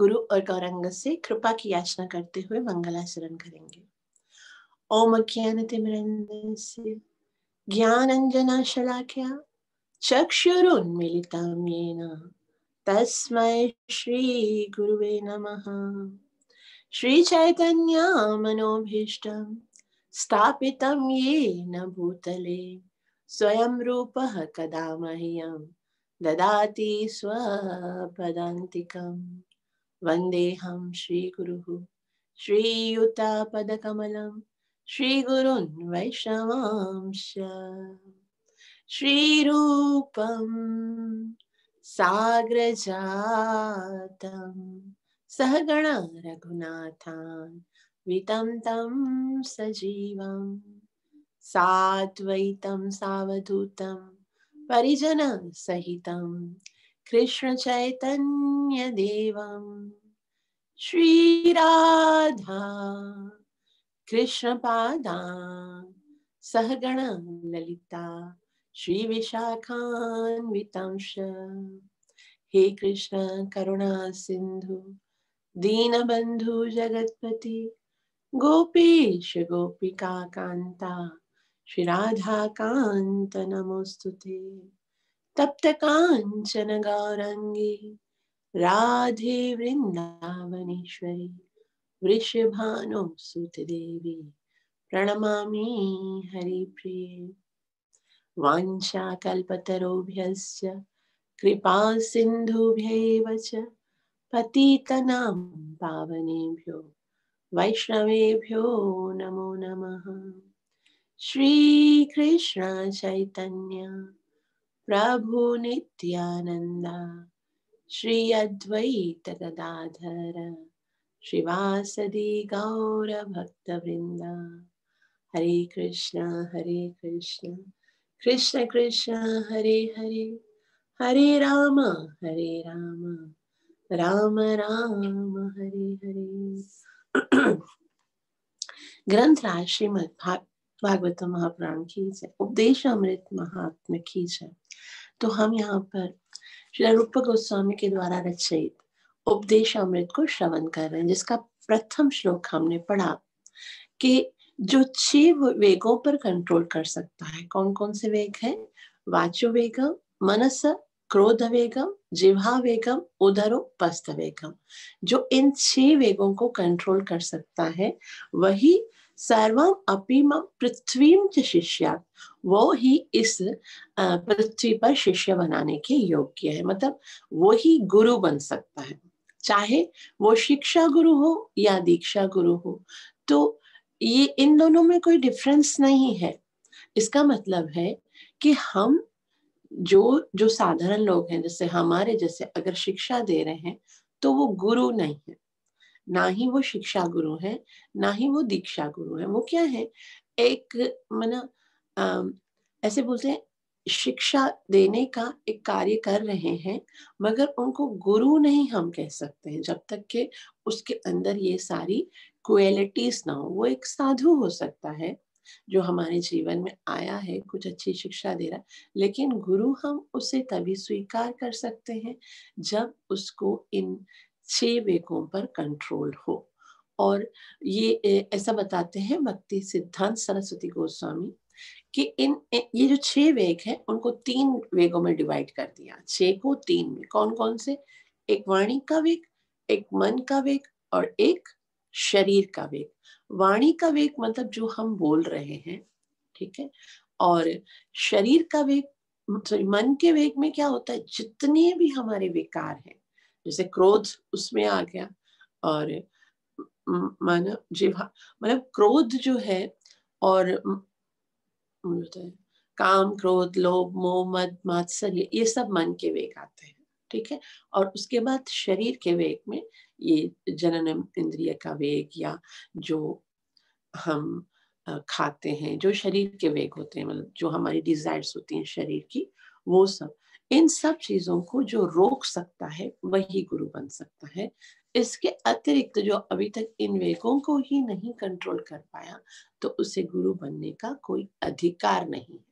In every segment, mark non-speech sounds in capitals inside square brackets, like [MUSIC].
गुरु और गौरंग से कृपा की याचना करते हुए मंगलाचरण करेंगे ओम अज्ञान तिमरंस्य ज्ञानंजना शलाख्या चक्षुरुन्मिलितं येन तस्मै श्रीगुरुवे नमः श्रीचैतन्यामनोभीष्टं स्थापितं येन भूतले स्वयं रूपः कदा मह्यं ददाति स्वपदान्तिकम् वन्देऽहं श्रीगुरुः श्रीयुतापदकमलं श्रीगुरुन् वैष्णवांश श्रीरूपं साग्रजातं सहगण रघुनाथान् वितं तं सजीवं साद्वैतं सावधूतं परिजनसहितम् कृष्णचैतन्यदेवं श्रीराधा कृष्णपादा सहगण ललिता श्री श्रीविशाखान्वितांश हे कृष्ण करुणा सिंधु दीन बंधु जगतपति गोपीश गोपिका श्री श्रीराधाकान्त नमोऽस्तु ते कांचन गौरंगी राधे वृन्दावनेश्वरी वृषभानु सुतदेवी प्रणमामि हरिप्रिये वाञ्छाकल्पतरुभ्यश्च कृपा सिंधुभ्य पतितनां पावनेभ्यो वैष्णवेभ्यो नमो नमः कृष्ण चैतन्य प्रभु नित्यानन्द श्री अद्वैत गदाधर श्रीवासदि गौरभक्तवृन्द हरे कृष्ण हरे कृष्ण कृष्ण कृष्ण हरे हरे हरे राम हरे राम राम राम हरे हरे ग्रंथ राशि भागवत महापुराण की जय उपदेश अमृत महात्म की जय तो हम यहाँ पर श्री रूप गोस्वामी के द्वारा रचित अमृत को श्रवण कर रहे हैं जिसका प्रथम श्लोक हमने पढ़ा कि जो छह वेगों पर कंट्रोल कर सकता है कौन कौन से वेग है वाचो वेगम मनस क्रोध वेगम जिहा वेगम उधरो पस्त वेगम जो इन छह वेगों को कंट्रोल कर सकता है वही सर्वम अपि पृथ्वी पृथ्वीम च शिष्या वो ही इस पृथ्वी पर शिष्य बनाने के योग्य है मतलब वो ही गुरु बन सकता है चाहे वो शिक्षा गुरु हो या दीक्षा गुरु हो तो ये इन दोनों में कोई डिफरेंस नहीं है इसका मतलब है कि हम जो जो साधारण लोग हैं जैसे हमारे जैसे अगर शिक्षा दे रहे हैं तो वो गुरु नहीं है ना ही वो शिक्षा गुरु है ना ही वो दीक्षा गुरु है वो क्या है एक मन ऐसे बोलते हैं शिक्षा देने का एक कार्य कर रहे हैं मगर उनको गुरु नहीं हम कह सकते हैं जब तक के उसके अंदर ये सारी क्वालिटीज ना हो वो एक साधु हो सकता है जो हमारे जीवन में आया है कुछ अच्छी शिक्षा दे रहा है लेकिन गुरु हम उसे तभी स्वीकार कर सकते हैं जब उसको इन छह वेगों पर कंट्रोल हो और ये ऐसा बताते हैं भक्ति सिद्धांत सरस्वती गोस्वामी कि इन ये जो छह वेग है उनको तीन वेगों में डिवाइड कर दिया छह को तीन में कौन कौन से एक वाणी का वेग एक मन का वेग और एक शरीर का वेग वाणी का वेग मतलब जो हम बोल रहे हैं ठीक है और शरीर का वेग सॉरी मन के वेग में क्या होता है जितने भी हमारे विकार हैं जैसे क्रोध उसमें आ गया और मानव जीवा मतलब क्रोध जो है और काम क्रोध लोभ मोह मद मात्सर्य ये सब मन के वेग आते हैं ठीक है और उसके बाद शरीर के वेग में ये जनन इंद्रिय का वेग या जो हम खाते हैं जो शरीर के वेग होते हैं मतलब जो हमारी डिजायर्स होती हैं शरीर की वो सब इन सब चीजों को जो रोक सकता है वही गुरु बन सकता है इसके अतिरिक्त जो अभी तक इन वेगों को ही नहीं कंट्रोल कर पाया तो उसे गुरु बनने का कोई अधिकार नहीं है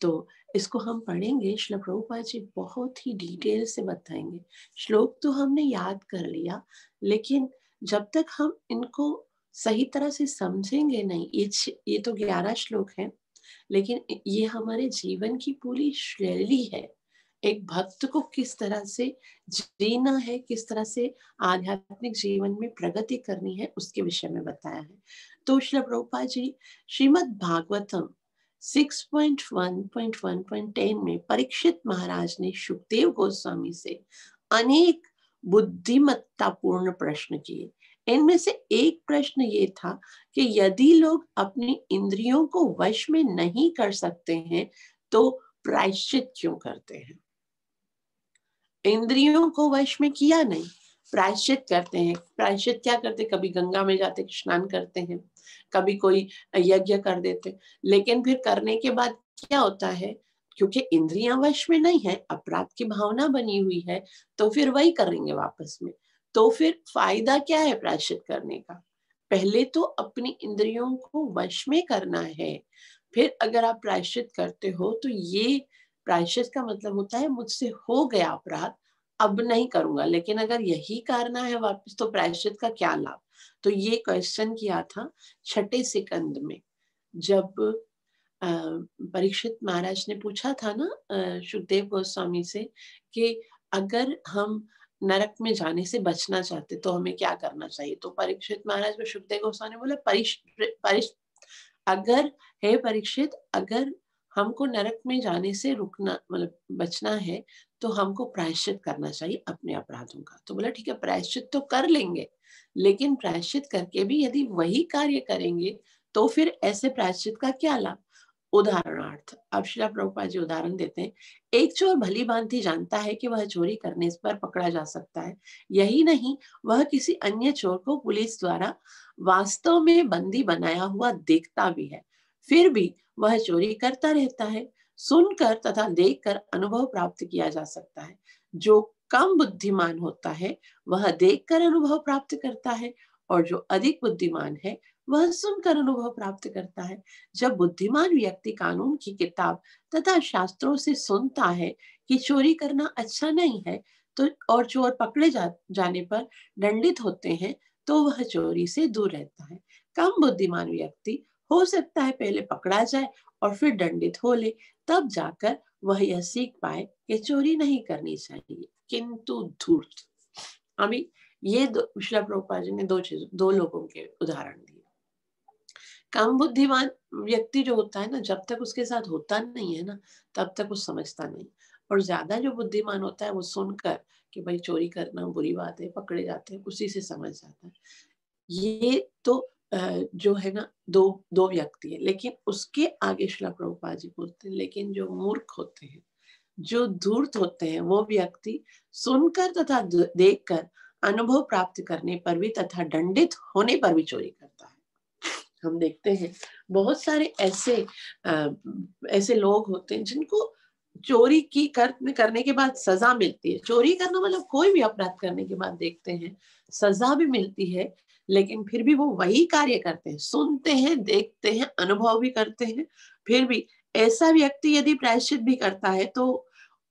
तो इसको हम पढ़ेंगे श्लोक प्रभुपा जी बहुत ही डिटेल से बताएंगे श्लोक तो हमने याद कर लिया लेकिन जब तक हम इनको सही तरह से समझेंगे नहीं ये ये तो ग्यारह श्लोक हैं लेकिन ये हमारे जीवन की पूरी शैली है एक भक्त को किस तरह से जीना है किस तरह से आध्यात्मिक जीवन में प्रगति करनी है उसके विषय में बताया है तो शिल प्रभुपा जी श्रीमद भागवतम 6.1.1.10 में परीक्षित महाराज ने सुखदेव गोस्वामी से अनेक बुद्धिमत्तापूर्ण प्रश्न किए इनमें से एक प्रश्न ये था कि यदि लोग अपनी इंद्रियों को वश में नहीं कर सकते हैं तो प्रायश्चित क्यों करते हैं इंद्रियों को वश में किया नहीं प्रायश्चित करते हैं प्रायश्चित क्या करते कभी गंगा में जाते स्नान करते हैं कभी कोई यज्ञ कर देते लेकिन फिर करने के बाद क्या होता है क्योंकि इंद्रियां वश में नहीं है अपराध की भावना बनी हुई है तो फिर वही करेंगे वापस में तो फिर फायदा क्या है प्रायश्चित करने का पहले तो अपनी इंद्रियों को वश में करना है फिर अगर आप प्रायश्चित करते हो तो ये प्रायश्चित का मतलब होता है मुझसे हो गया अपराध अब नहीं करूंगा लेकिन अगर यही करना है वापस तो प्रायश्चित का क्या लाभ तो ये क्वेश्चन किया था छठे सिकंद में जब परीक्षित महाराज ने पूछा था ना सुखदेव गोस्वामी से कि अगर हम नरक में जाने से बचना चाहते तो हमें क्या करना चाहिए तो परीक्षित महाराज में शुभदेव गोस्वामी ने बोला परिश परिश अगर हे परीक्षित अगर हमको नरक में जाने से रुकना मतलब बचना है तो हमको प्रायश्चित करना चाहिए अपने अपराधों का तो बोला ठीक है प्रायश्चित तो कर लेंगे लेकिन प्रायश्चित करके भी यदि वही कार्य करेंगे तो फिर ऐसे प्रायश्चित का क्या लाभ उदाहरणार्थ अब श्री प्रभुपा जी उदाहरण देते हैं एक चोर भली भांति जानता है कि वह चोरी करने पर पकड़ा जा सकता है यही नहीं वह किसी अन्य चोर को पुलिस द्वारा वास्तव में बंदी बनाया हुआ देखता भी है फिर भी वह चोरी करता रहता है सुनकर तथा देखकर अनुभव प्राप्त किया जा सकता है जो कम बुद्धिमान होता है वह देखकर अनुभव प्राप्त करता है और जो अधिक बुद्धिमान है वह सुनकर अनुभव प्राप्त करता है जब बुद्धिमान व्यक्ति कानून की किताब तथा शास्त्रों से सुनता है कि चोरी करना अच्छा नहीं है तो और चोर पकड़े जा, जाने पर दंडित होते हैं तो वह चोरी से दूर रहता है कम बुद्धिमान व्यक्ति हो सकता है पहले पकड़ा जाए और फिर दंडित हो ले तब जाकर वह यह सीख पाए कि चोरी नहीं करनी चाहिए किंतु धूर्त अभी ये शिला प्रभुपा जी ने दो चीज दो लोगों के उदाहरण दिए काम बुद्धिमान व्यक्ति जो होता है ना जब तक उसके साथ होता नहीं है ना तब तक वो समझता नहीं और ज्यादा जो बुद्धिमान होता है वो सुनकर कि भाई चोरी करना बुरी बात है पकड़े जाते हैं उसी से समझ जाता है ये तो जो है ना दो दो व्यक्ति है लेकिन उसके आगे शिला प्रभुपा जी बोलते हैं लेकिन जो मूर्ख होते हैं जो धूर्त होते हैं वो व्यक्ति सुनकर तथा देखकर अनुभव प्राप्त करने पर भी तथा दंडित होने पर भी चोरी करता है हम देखते हैं बहुत सारे ऐसे आ, ऐसे लोग होते हैं जिनको चोरी की कर, करने के बाद सजा मिलती है चोरी करना मतलब कोई भी अपराध करने के बाद देखते हैं सजा भी मिलती है लेकिन फिर भी वो वही कार्य करते हैं सुनते हैं देखते हैं अनुभव भी करते हैं फिर भी ऐसा व्यक्ति यदि प्रायश्चित भी करता है तो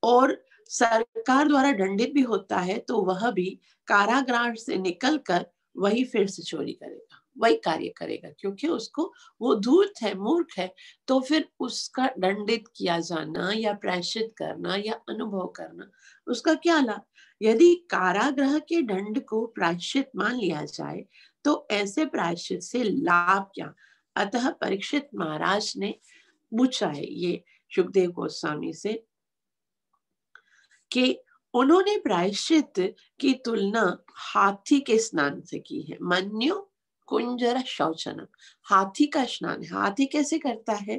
और सरकार द्वारा दंडित भी होता है तो वह भी कारागार से निकलकर वही फिर से चोरी करेगा वही कार्य करेगा क्योंकि उसको वो धूर्त है मूर्ख है तो फिर उसका दंडित किया जाना या प्रायश्चित करना या अनुभव करना उसका क्या लाभ यदि कारागृह के दंड को प्रायश्चित मान लिया जाए तो ऐसे प्रायश्चित से लाभ क्या अतः परीक्षित महाराज ने पूछा है ये सुखदेव गोस्वामी से कि उन्होंने प्रायश्चित की तुलना हाथी के स्नान से की है मन्यो कुंजर शौचना हाथी का स्नान हाथी कैसे करता है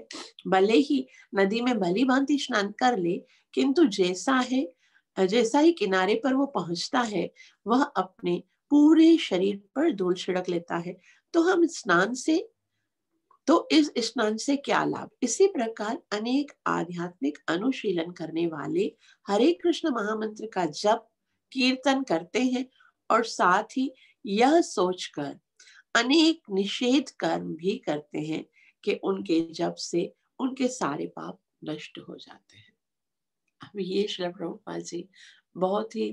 भले ही नदी में भली भांति स्नान कर ले किंतु जैसा है जैसा ही किनारे पर वो पहुंचता है वह अपने पूरे शरीर पर धूल छिड़क लेता है तो हम स्नान से तो इस स्नान से क्या लाभ इसी प्रकार अनेक आध्यात्मिक अनुशीलन करने वाले हरे कृष्ण महामंत्र का जप कीर्तन करते हैं और साथ ही यह सोचकर अनेक निषेध कर्म भी करते हैं कि उनके जप से उनके सारे पाप नष्ट हो जाते हैं अब ये श्री प्रभुपाल जी बहुत ही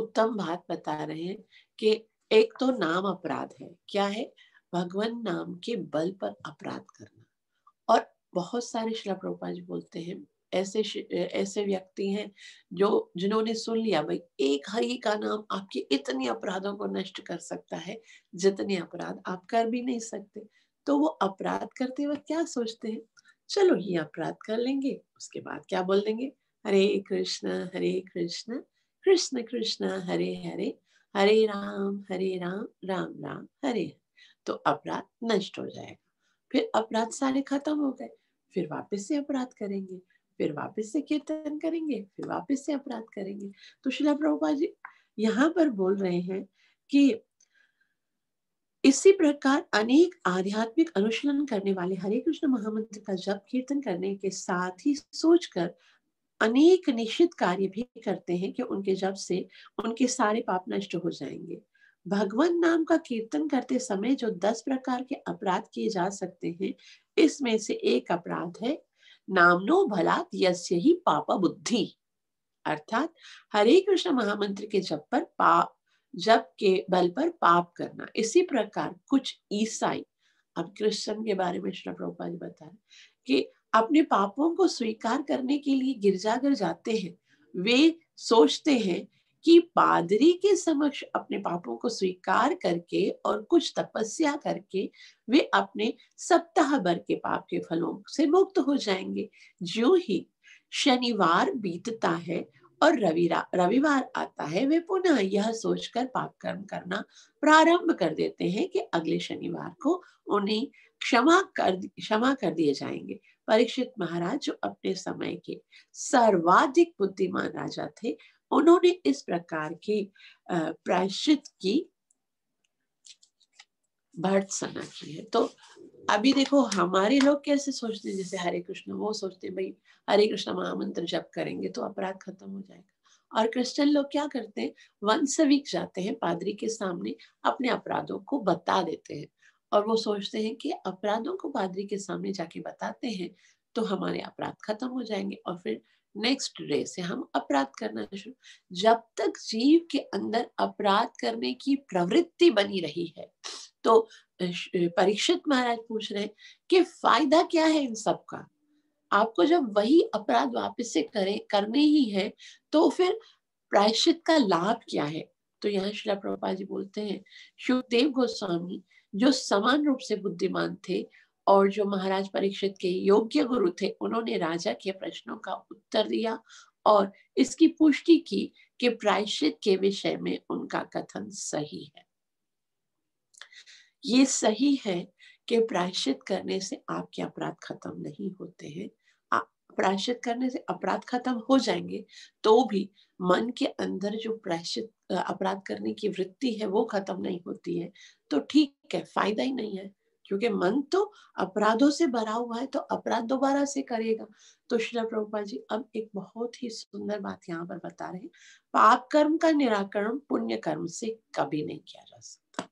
उत्तम बात बता रहे हैं कि एक तो नाम अपराध है क्या है भगवान नाम के बल पर अपराध करना और बहुत सारे शिला प्रभुपा जी बोलते हैं ऐसे ऐसे व्यक्ति हैं जो जिन्होंने सुन लिया भाई एक हरी का नाम आपके इतने अपराधों को नष्ट कर सकता है जितने अपराध आप कर भी नहीं सकते तो वो अपराध करते वक्त क्या सोचते हैं चलो ये अपराध कर लेंगे उसके बाद क्या बोल देंगे हरे कृष्ण हरे कृष्ण कृष्ण कृष्ण हरे हरे हरे राम हरे राम राम राम हरे हरे तो अपराध नष्ट हो जाएगा फिर अपराध सारे खत्म हो गए फिर वापस से अपराध करेंगे फिर वापस से कीर्तन करेंगे फिर वापस से अपराध करेंगे तो शिला प्रभुपा जी यहाँ पर बोल रहे हैं कि इसी प्रकार अनेक आध्यात्मिक अनुशीलन करने वाले हरे कृष्ण महामंत्र का जप कीर्तन करने के साथ ही सोचकर अनेक निश्चित कार्य भी करते हैं कि उनके जब से उनके सारे पाप नष्ट हो जाएंगे भगवान नाम का कीर्तन करते समय जो दस प्रकार के अपराध किए जा सकते हैं इसमें से एक अपराध है नामनो भलात यस्य ही पाप बुद्धि अर्थात हरे कृष्ण महामंत्र के जप पर पाप जप के बल पर पाप करना इसी प्रकार कुछ ईसाई अब क्रिश्चियन के बारे में श्री प्रभुपा जी बता रहे कि अपने पापों को स्वीकार करने के लिए गिरजाघर जाते हैं वे सोचते हैं कि पादरी के समक्ष अपने पापों को स्वीकार करके और कुछ तपस्या करके वे अपने सप्ताह भर के पाप के फलों से मुक्त हो जाएंगे जो ही शनिवार बीतता है और रविवार आता है वे पुनः यह सोचकर पाप कर्म करना प्रारंभ कर देते हैं कि अगले शनिवार को उन्हें क्षमा कर क्षमा कर दिए जाएंगे परीक्षित महाराज जो अपने समय के सर्वाधिक बुद्धिमान राजा थे उन्होंने इस प्रकार की प्रायश्चित की भर्त्सना की है तो अभी देखो हमारे लोग कैसे सोचते हैं जैसे हरे कृष्ण वो सोचते हैं भाई हरे कृष्ण महामंत्र जब करेंगे तो अपराध खत्म हो जाएगा और क्रिश्चियन लोग क्या करते हैं वंस वीक जाते हैं पादरी के सामने अपने अपराधों को बता देते हैं और वो सोचते हैं कि अपराधों को पादरी के सामने जाके बताते हैं तो हमारे अपराध खत्म हो जाएंगे और फिर नेक्स्ट डे से हम अपराध करना शुरू जब तक जीव के अंदर अपराध करने की प्रवृत्ति बनी रही है तो परीक्षित महाराज पूछ रहे हैं कि फायदा क्या है इन सब का आपको जब वही अपराध वापस से करें करने ही है तो फिर प्रायश्चित का लाभ क्या है तो यहाँ शिला प्रभुपा जी बोलते हैं शुभदेव गोस्वामी जो समान रूप से बुद्धिमान थे और जो महाराज परीक्षित के योग्य गुरु थे उन्होंने राजा के प्रश्नों का उत्तर दिया और इसकी पुष्टि की कि प्रायश्चित के विषय में उनका कथन सही है ये सही है कि प्रायश्चित करने से आपके अपराध खत्म नहीं होते हैं प्रायश्चित करने से अपराध खत्म हो जाएंगे तो भी मन के अंदर जो प्रायश्चित अपराध करने की वृत्ति है वो खत्म नहीं होती है तो ठीक है फायदा ही नहीं है क्योंकि मन तो अपराधों से भरा हुआ है तो अपराध दोबारा से करेगा तो श्री प्रभुपा जी अब एक बहुत ही सुंदर बात यहाँ पर बता रहे हैं पाप कर्म का निराकरण पुण्य कर्म से कभी नहीं किया जा सकता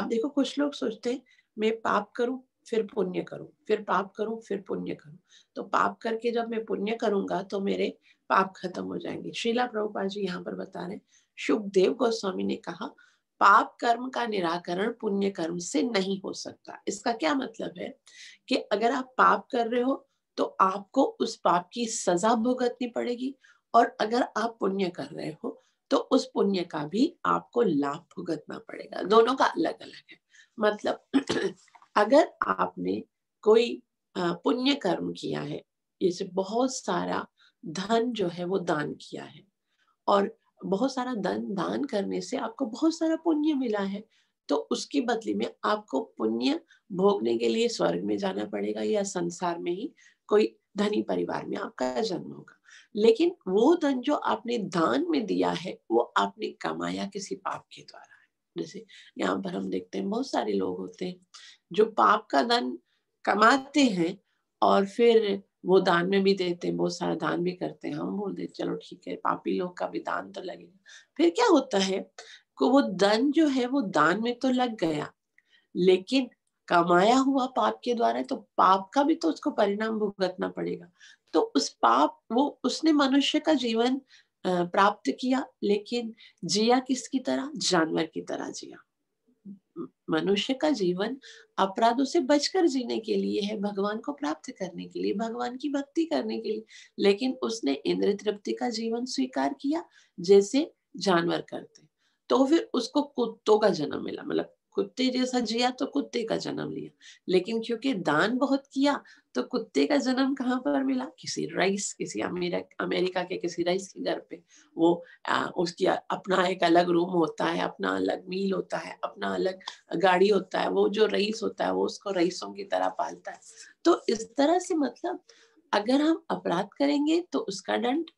अब देखो कुछ लोग सोचते हैं मैं पाप करूं फिर पुण्य करूं फिर पाप करूं फिर पुण्य करूं तो पाप करके जब मैं पुण्य करूंगा तो मेरे पाप खत्म हो जाएंगे शीला प्रभुपा जी यहाँ पर बता रहे हैं सुखदेव गोस्वामी ने कहा पाप कर्म का निराकरण पुण्य कर्म से नहीं हो सकता इसका क्या मतलब है कि अगर आप पाप कर रहे हो तो आपको उस पाप की सजा भुगतनी पड़ेगी और अगर आप पुण्य कर रहे हो तो उस पुण्य का भी आपको लाभ भुगतना पड़ेगा दोनों का अलग अलग है मतलब [CLEARS THROAT] अगर आपने कोई पुण्य कर्म किया है जैसे बहुत सारा धन जो है वो दान किया है और बहुत सारा धन दान करने से आपको बहुत सारा पुण्य मिला है तो उसकी बदली में आपको पुण्य भोगने के लिए स्वर्ग में जाना पड़ेगा या संसार में ही कोई धनी परिवार में आपका जन्म होगा लेकिन वो धन जो आपने दान में दिया है वो आपने कमाया किसी पाप के द्वारा है जैसे यहाँ पर हम देखते हैं बहुत सारे लोग होते हैं जो पाप का धन कमाते हैं और फिर वो दान में भी देते हैं बहुत सारा दान भी करते हैं हम बोल देते चलो ठीक है पापी लोग का भी दान तो लगेगा फिर क्या होता है को वो धन जो है वो दान में तो लग गया लेकिन कमाया हुआ पाप के द्वारा तो पाप का भी तो उसको परिणाम भुगतना पड़ेगा तो उस पाप वो उसने मनुष्य का जीवन प्राप्त किया लेकिन जिया किसकी तरह जानवर की तरह जिया मनुष्य का जीवन अपराधों से बचकर जीने के लिए है भगवान को प्राप्त करने के लिए भगवान की भक्ति करने के लिए लेकिन उसने इंद्र तृप्ति का जीवन स्वीकार किया जैसे जानवर करते तो फिर उसको कुत्तों का जन्म मिला मतलब कुत्ते जैसा जिया तो कुत्ते का जन्म लिया लेकिन क्योंकि दान बहुत किया तो कुत्ते का जन्म कहाँ पर मिला किसी राइस किसी अमेरिका अमेरिका के किसी राइस के घर पे वो आ, उसकी अपना एक अलग रूम होता है अपना अलग मील होता है अपना अलग गाड़ी होता है वो जो रईस होता है वो उसको रईसों की तरह पालता है तो इस तरह से मतलब अगर हम अपराध करेंगे तो उसका दंड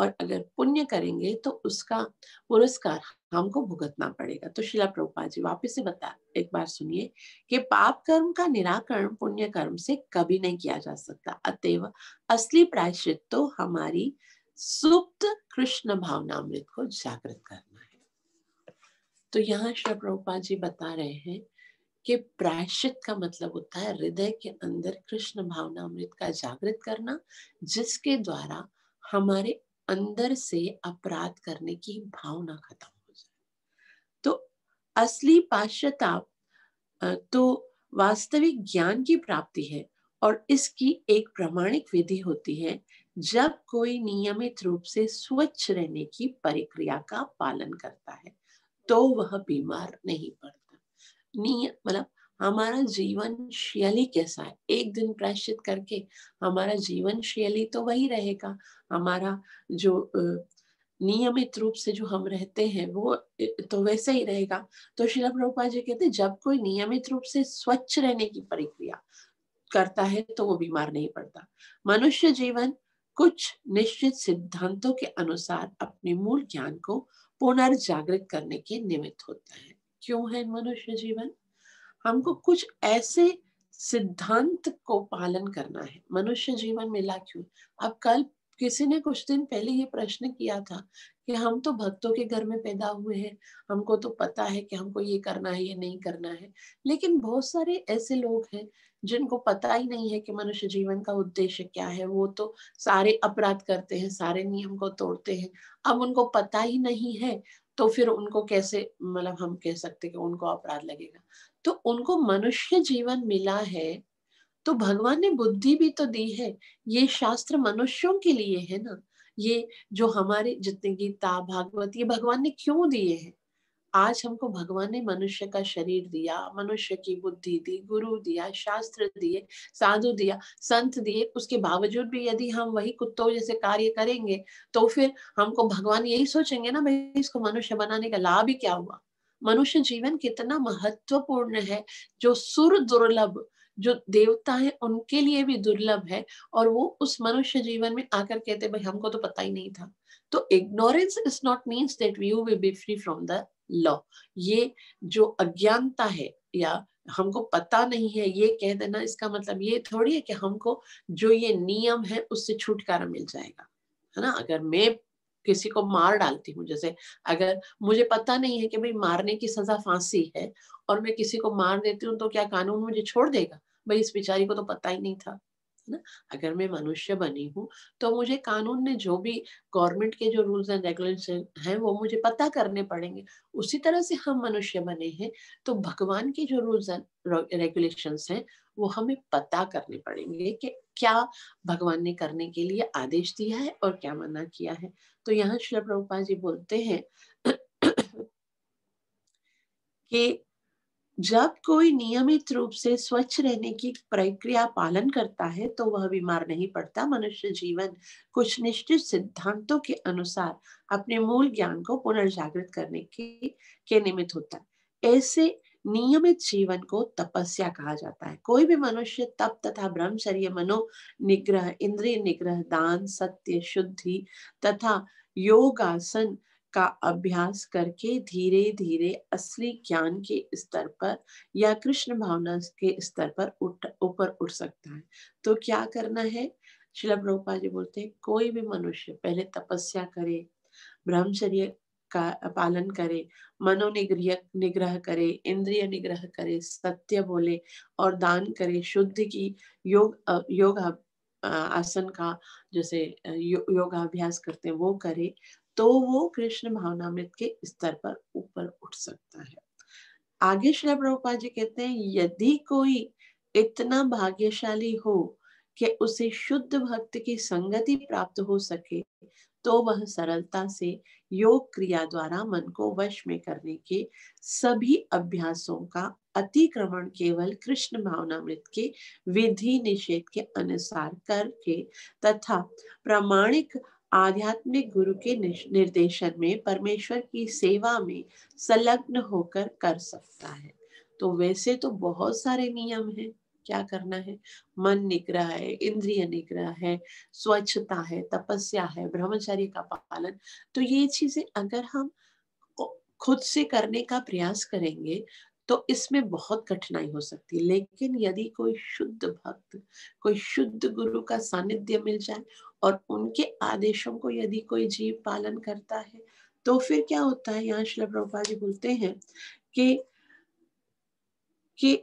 और अगर पुण्य करेंगे तो उसका पुरस्कार हमको भुगतना पड़ेगा तो शिला प्रभुपा जी वापिस से बता एक बार सुनिए कि पाप कर्म का निराकरण पुण्य कर्म से कभी नहीं किया जा सकता अतएव असली प्रायश्चित तो हमारी सुप्त कृष्ण भावनामृत को जागृत करना है तो यहाँ शिला प्रभुपा जी बता रहे हैं कि प्रायश्चित का मतलब होता है हृदय के अंदर कृष्ण भावनामृत का जागृत करना जिसके द्वारा हमारे अंदर से अपराध करने की भावना खत्म हो जाए तो असली पाश्चाताप तो वास्तविक ज्ञान की प्राप्ति है और इसकी एक प्रमाणिक विधि होती है जब कोई नियमित रूप से स्वच्छ रहने की प्रक्रिया का पालन करता है तो वह बीमार नहीं पड़ता नियम मतलब हमारा जीवन शैली कैसा है एक दिन प्रायश्चित करके हमारा जीवन शैली तो वही रहेगा हमारा जो नियमित रूप से जो हम रहते हैं वो तो वैसे ही रहेगा तो शिला प्रभुपा जी कहते हैं जब कोई नियमित रूप से स्वच्छ रहने की प्रक्रिया करता है तो वो बीमार नहीं पड़ता मनुष्य जीवन कुछ निश्चित सिद्धांतों के अनुसार अपने मूल ज्ञान को पुनर्जागृत करने के निमित्त होता है क्यों है मनुष्य जीवन हमको कुछ ऐसे सिद्धांत को पालन करना है मनुष्य जीवन मिला क्यों अब कल किसी ने कुछ दिन पहले ये प्रश्न किया था कि हम तो भक्तों के घर में पैदा हुए हैं हमको तो पता है कि हमको ये करना है ये नहीं करना है लेकिन बहुत सारे ऐसे लोग हैं जिनको पता ही नहीं है कि मनुष्य जीवन का उद्देश्य क्या है वो तो सारे अपराध करते हैं सारे नियम को तोड़ते हैं अब उनको पता ही नहीं है तो फिर उनको कैसे मतलब हम कह सकते कि उनको अपराध लगेगा तो उनको मनुष्य जीवन मिला है तो भगवान ने बुद्धि भी तो दी है ये शास्त्र मनुष्यों के लिए है ना ये जो हमारे जितने गीता भागवत ये भगवान ने क्यों दिए हैं आज हमको भगवान ने मनुष्य का शरीर दिया मनुष्य की बुद्धि दी गुरु दिया शास्त्र दिए साधु दिया संत दिए उसके बावजूद भी यदि हम वही कुत्तों जैसे कार्य करेंगे तो फिर हमको भगवान यही सोचेंगे ना भाई इसको मनुष्य बनाने का लाभ ही क्या हुआ मनुष्य जीवन कितना महत्वपूर्ण है जो सुर दुर्लभ जो देवता है उनके लिए भी दुर्लभ है और वो उस मनुष्य जीवन में आकर कहते भाई हमको तो पता ही नहीं था तो ignorance is not means that you will be free from the law ये जो अज्ञानता है या हमको पता नहीं है ये कह देना इसका मतलब ये थोड़ी है कि हमको जो ये नियम है उससे छुटकारा मिल जाएगा है ना अगर मैं किसी को मार डालती हूँ जैसे अगर मुझे पता नहीं है कि भाई मारने की सजा फांसी है और मैं किसी को मार देती हूँ तो क्या कानून मुझे छोड़ देगा भाई इस बिचारी को तो पता ही नहीं था ना अगर मैं मनुष्य बनी हूँ तो मुझे कानून ने जो भी गवर्नमेंट के जो रूल्स एंड रेगुलेशन हैं वो मुझे पता करने पड़ेंगे उसी तरह से हम मनुष्य बने हैं तो भगवान के जो रूल्स एंड रेगुलेशन हैं वो हमें पता करने पड़ेंगे कि क्या भगवान ने करने के लिए आदेश दिया है और क्या मना किया है तो यहाँ श्री प्रभुपा जी बोलते हैं [CLEARS THROAT] कि जब कोई नियमित रूप से स्वच्छ रहने की प्रक्रिया पालन करता है तो वह बीमार नहीं पड़ता मनुष्य जीवन कुछ निश्चित सिद्धांतों के अनुसार अपने मूल ज्ञान को पुनर्जागृत करने के, के निमित्त होता है ऐसे नियमित जीवन को तपस्या कहा जाता है कोई भी मनुष्य तप तथा ब्रह्मचर्य मनो निग्रह इंद्रिय निग्रह दान सत्य शुद्धि तथा योगासन का अभ्यास करके धीरे धीरे असली ज्ञान के स्तर पर या कृष्ण भावना के स्तर पर उठ ऊपर उठ सकता है तो क्या करना है शिला प्रभुपा जी बोलते हैं कोई भी मनुष्य पहले तपस्या करे ब्रह्मचर्य का पालन करे मनो निग्रह निग्रह करे इंद्रिय निग्रह करे सत्य बोले और दान करे शुद्ध की योग योग आसन का जैसे यो, योगाभ्यास करते हैं वो करे तो वो कृष्ण भावनामृत के स्तर पर ऊपर उठ सकता है आगे श्री प्रभुपा जी कहते हैं यदि कोई इतना भाग्यशाली हो कि उसे शुद्ध भक्त की संगति प्राप्त हो सके तो वह सरलता से योग क्रिया द्वारा मन को वश में करने के सभी अभ्यासों का अतिक्रमण केवल कृष्ण भावनामृत के विधि निषेध के अनुसार करके तथा प्रामाणिक आध्यात्मिक गुरु के निर्देशन में परमेश्वर की सेवा में संलग्न होकर कर सकता है तो वैसे तो बहुत सारे नियम हैं क्या करना है मन निग्रह है इंद्रिय निग्रह है स्वच्छता है तपस्या है ब्रह्मचर्य का पालन तो ये चीजें अगर हम खुद से करने का प्रयास करेंगे तो इसमें बहुत कठिनाई हो सकती है लेकिन यदि कोई शुद्ध भक्त कोई शुद्ध गुरु का सानिध्य मिल जाए और उनके आदेशों को यदि कोई जीव पालन करता है तो फिर क्या होता है यहाँ शिल प्रभुपा जी बोलते हैं कि कि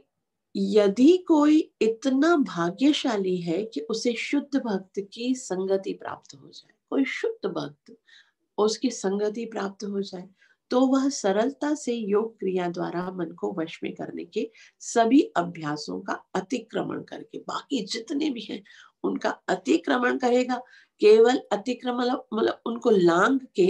यदि कोई इतना भाग्यशाली है कि उसे शुद्ध भक्त की संगति प्राप्त हो जाए कोई शुद्ध भक्त उसकी संगति प्राप्त हो जाए तो वह सरलता से योग क्रिया द्वारा मन को वश में करने के सभी अभ्यासों का अतिक्रमण करके बाकी जितने भी हैं उनका अतिक्रमण करेगा केवल अतिक्रमण मतलब, मतलब उनको लांग के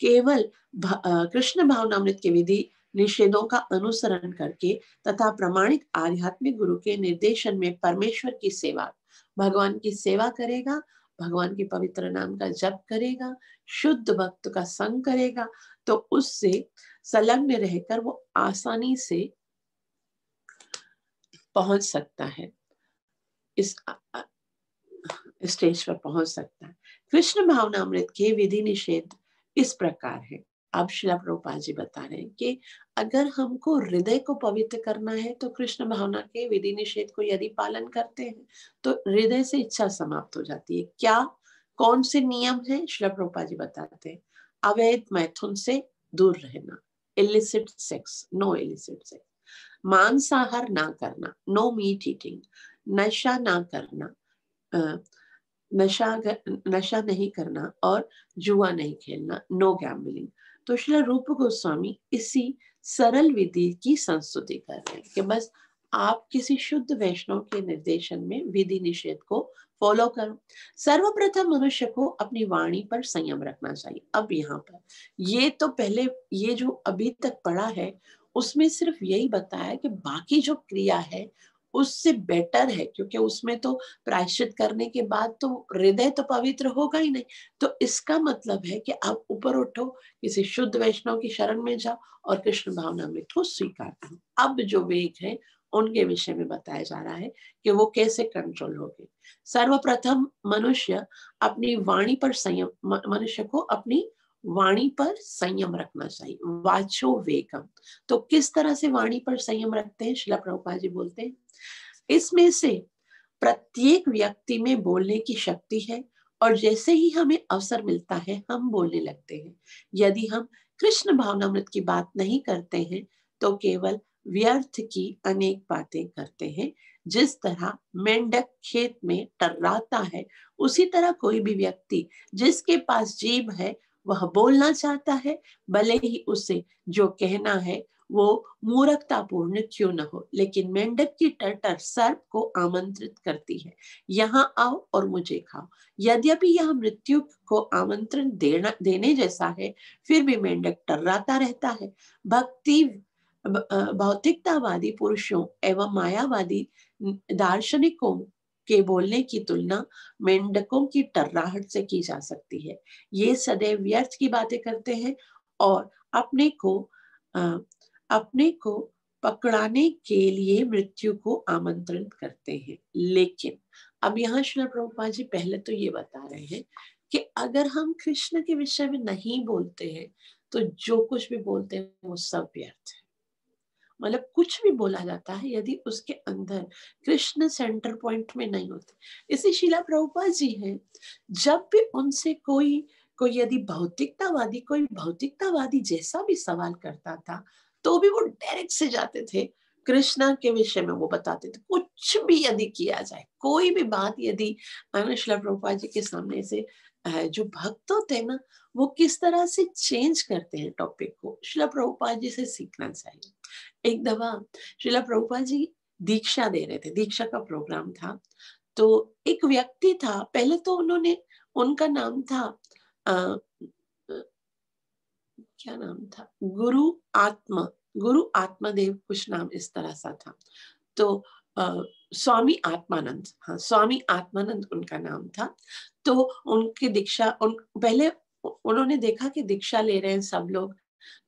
केवल कृष्ण भावनामृत के विधि निषेधों का अनुसरण करके तथा प्रमाणिक आध्यात्मिक गुरु के निर्देशन में परमेश्वर की सेवा भगवान की सेवा करेगा भगवान के पवित्र नाम का जप करेगा शुद्ध भक्त का संग करेगा तो उससे संलग्न रहकर वो आसानी से पहुंच सकता है इस स्टेज पर पहुंच सकता है कृष्ण भावना अमृत के विधि निषेध इस प्रकार है अब शिला प्रभुपाल जी बता रहे हैं कि अगर हमको हृदय को पवित्र करना है तो कृष्ण भावना के विधि निषेध को यदि पालन करते हैं तो हृदय से इच्छा समाप्त हो जाती है क्या कौन से नियम है शिला प्रभुपाल जी बताते हैं अवैध मैथुन से दूर रहना illicit sex no illicit sex मांसाहार ना करना नो मीट ईटिंग नशा ना करना नशा नशा नहीं करना और जुआ नहीं खेलना नो गैम्बलिंग तो श्री रूप गोस्वामी इसी सरल विधि की संस्तुति कर रहे हैं कि बस आप किसी शुद्ध वैष्णव के निर्देशन में विधि निषेध को फॉलो करो सर्वप्रथम मनुष्य को अपनी वाणी पर संयम रखना चाहिए अब यहाँ पर ये तो पहले ये जो अभी तक पढ़ा है उसमें सिर्फ यही बताया कि बाकी जो क्रिया है उससे बेटर है क्योंकि उसमें तो प्रायश्चित करने के बाद तो हृदय तो पवित्र होगा ही नहीं तो इसका मतलब है कि आप ऊपर उठो किसी शुद्ध वैष्णव की शरण में जाओ और कृष्ण भावना में तो स्वीकार करो अब जो वेग है उनके विषय में बताया जा रहा है कि वो कैसे कंट्रोल होगी सर्वप्रथम मनुष्य अपनी वाणी पर संयम मनुष्य को अपनी वाणी पर संयम रखना चाहिए वाचो वेगम तो किस तरह से वाणी पर संयम रखते हैं शिला प्रभुपा जी बोलते हैं इसमें से प्रत्येक व्यक्ति में बोलने की शक्ति है और जैसे ही हमें अवसर मिलता है हम बोलने लगते हैं यदि हम कृष्ण भावनामृत की बात नहीं करते हैं तो केवल व्यर्थ की अनेक बातें करते हैं जिस तरह मेंढक खेत में टर्राता है उसी तरह कोई भी व्यक्ति जिसके पास जीव है वह बोलना चाहता है भले ही उसे जो कहना है वो मूर्खतापूर्ण क्यों न हो लेकिन मेंढक की टर्टर सर्प को आमंत्रित करती है यहाँ आओ और मुझे खाओ यद्यपि यह मृत्यु को आमंत्रण देना देने जैसा है फिर भी मेंढक टर्राता रहता है भक्ति भौतिकतावादी पुरुषों एवं मायावादी दार्शनिकों के बोलने की तुलना मेंढकों की टर्राहट से की जा सकती है ये सदैव व्यर्थ की बातें करते हैं और अपने को आ, अपने को पकड़ाने के लिए मृत्यु को आमंत्रित करते हैं लेकिन अब यहाँ श्री प्रभुपा जी पहले तो ये बता रहे हैं कि अगर हम कृष्ण के विषय में नहीं बोलते हैं तो जो कुछ भी बोलते हैं वो सब व्यर्थ है मतलब कुछ भी बोला जाता है यदि उसके अंदर कृष्ण सेंटर पॉइंट में नहीं होते इसी शिला प्रभुपा जी हैं जब भी उनसे कोई कोई यदि भौतिकतावादी कोई भौतिकतावादी जैसा भी सवाल करता था तो भी वो डायरेक्ट से जाते थे कृष्णा के विषय में वो बताते थे कुछ भी यदि किया जाए कोई भी बात यदि शिला प्रभुपा जी के सामने से जो भक्त होते हैं ना वो किस तरह से चेंज करते हैं टॉपिक को शिला प्रभुपा जी से सीखना चाहिए एक दफा शिला प्रभुपा जी दीक्षा दे रहे थे दीक्षा का प्रोग्राम था तो एक व्यक्ति था पहले तो उन्होंने उनका नाम था आ, क्या नाम था गुरु आत्मा गुरु देव कुछ नाम इस तरह सा था तो आ, स्वामी आत्मानंद हाँ स्वामी आत्मानंद उनका नाम था तो उनकी दीक्षा उन पहले उन्होंने देखा कि दीक्षा ले रहे हैं सब लोग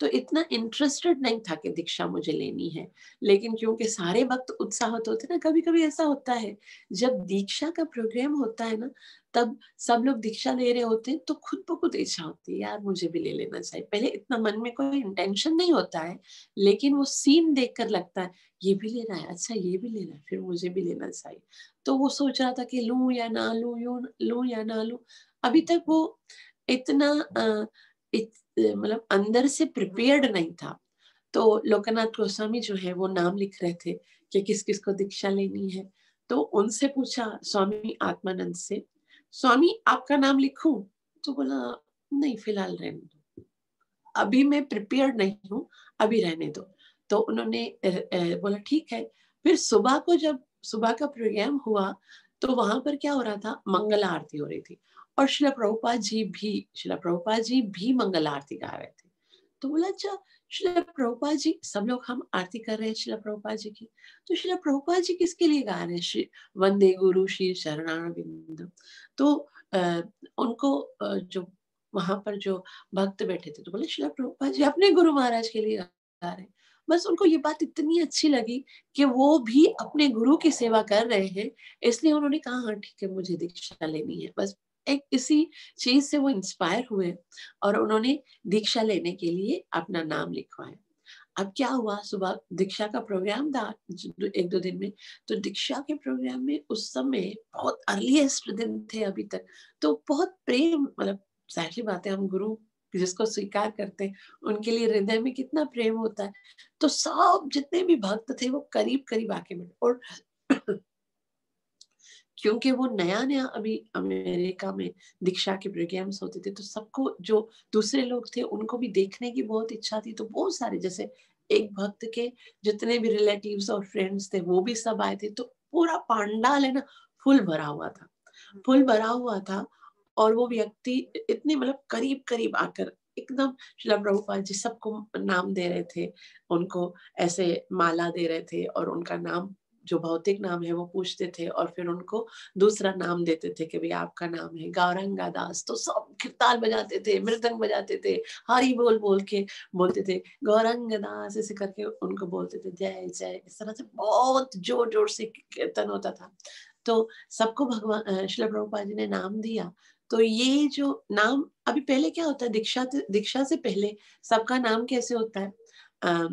तो इतना इंटरेस्टेड नहीं था कि दीक्षा मुझे लेनी है लेकिन क्योंकि सारे वक्त उत्साहित होते ना कभी कभी ऐसा होता है जब दीक्षा का प्रोग्राम होता है ना तब सब लोग दीक्षा ले रहे होते हैं तो खुद ब खुद इच्छा होती है यार मुझे भी ले लेना चाहिए पहले इतना मन में कोई इंटेंशन नहीं होता है लेकिन वो सीन देख लगता है ये भी लेना है अच्छा ये भी लेना है फिर मुझे भी लेना चाहिए तो वो सोच रहा था कि लू या ना लू यू लू या ना लू अभी तक वो इतना आ, मतलब अंदर से प्रिपेयर्ड नहीं था तो लोकनाथ गोस्वामी जो है वो नाम लिख रहे थे कि किस किस को दीक्षा लेनी है तो उनसे पूछा स्वामी आत्मानंद से स्वामी आपका नाम लिखूं तो बोला नहीं फिलहाल रहने दो अभी मैं प्रिपेयर नहीं हूँ अभी रहने दो तो उन्होंने बोला ठीक है फिर सुबह को जब सुबह का प्रोग्राम हुआ तो वहां पर क्या हो रहा था मंगला आरती हो रही थी और शिला प्रभुपा जी भी शिला प्रभुपा जी भी मंगल आरती गा रहे थे तो बोला अच्छा शिला प्रभुपा जी सब लोग हम आरती कर रहे हैं शिला प्रभुपा जी की तो शिला प्रभुपा जी किसके लिए गा रहे हैं वंदे गुरु श्री शरणारण बिंदु तो आ, उनको जो वहां पर जो भक्त बैठे थे तो बोले शिला प्रभुपा जी अपने गुरु महाराज के लिए गा रहे हैं बस उनको ये बात इतनी अच्छी लगी कि वो भी अपने गुरु की सेवा कर रहे हैं इसलिए उन्होंने कहा हाँ ठीक है मुझे दीक्षा लेनी है बस एक इसी चीज से वो इंस्पायर हुए और उन्होंने दीक्षा लेने के लिए अपना नाम लिखवाया अब क्या हुआ सुबह दीक्षा का प्रोग्राम था एक दो दिन में तो दीक्षा के प्रोग्राम में उस समय बहुत अर्लीस्ट दिन थे अभी तक तो बहुत प्रेम मतलब सारी बातें हम गुरु जिसको स्वीकार करते हैं उनके लिए हृदय में कितना प्रेम होता है तो सब जितने भी भक्त थे वो करीब करीब आके मिले और क्योंकि वो नया नया अभी अमेरिका में दीक्षा के प्रोग्राम्स होते थे तो सबको जो दूसरे लोग थे उनको भी देखने की बहुत इच्छा थी तो बहुत सारे जैसे एक भक्त के जितने भी रिलेटिव्स और फ्रेंड्स थे वो भी सब आए थे तो पूरा पांडाल है ना फुल भरा हुआ था हम्म। फुल भरा हुआ था और वो व्यक्ति इतने मतलब करीब करीब आकर एकदम शिला प्रभुपाल जी सबको नाम दे रहे थे उनको ऐसे माला दे रहे थे और उनका नाम जो भौतिक नाम है वो पूछते थे और फिर उनको दूसरा नाम देते थे कि भाई आपका नाम है गौरंगा दास तो सब गिरताल बजाते थे मृदंग बजाते थे हरी बोल बोल के बोलते थे गौरंग दास ऐसे करके उनको बोलते थे जय जय इस तरह से बहुत जोर जोर से कीर्तन होता था तो सबको भगवान शिला प्रभुपा जी ने नाम दिया तो ये जो नाम अभी पहले क्या होता है दीक्षा दीक्षा से पहले सबका नाम कैसे होता है आ,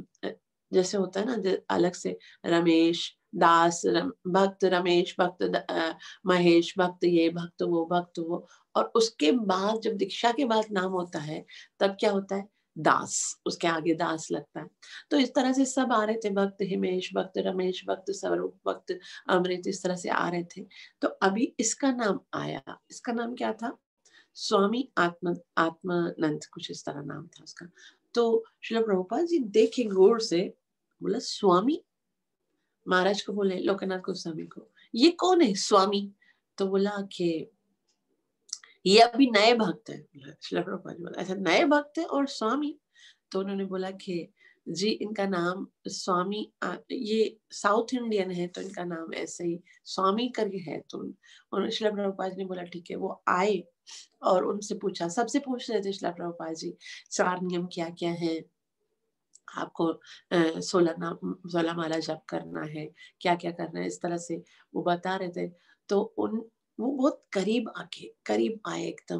जैसे होता है ना अलग से रमेश दास भक्त रमेश भक्त महेश भक्त ये भक्त वो भक्त वो और उसके बाद जब दीक्षा के बाद नाम होता है तब क्या होता है दास उसके आगे दास लगता है तो इस तरह से सब आ रहे थे भक्त हिमेश भक्त रमेश भक्त स्वरूप भक्त अमृत इस तरह से आ रहे थे तो अभी इसका नाम आया इसका नाम क्या था स्वामी आत्म आत्मानंद कुछ इस तरह नाम था उसका तो श्री प्रभुपाल जी देखे गौर से बोला स्वामी महाराज को बोले लोकनाथ गोस्वामी को ये कौन है स्वामी तो बोला कि ये अभी नए भक्त है अच्छा नए भक्त है और स्वामी तो उन्होंने बोला कि जी इनका नाम स्वामी ये साउथ इंडियन है तो इनका नाम ऐसे ही स्वामी करके है तो और शिला जी ने बोला ठीक है वो आए और उनसे पूछा सबसे पूछ रहे थे शिला प्रभुपाद जी चार नियम क्या क्या है आपको सोलह सोलह माला जप करना है क्या क्या करना है इस तरह से वो बता रहे थे तो उन वो बहुत करीब आके करीब आए एकदम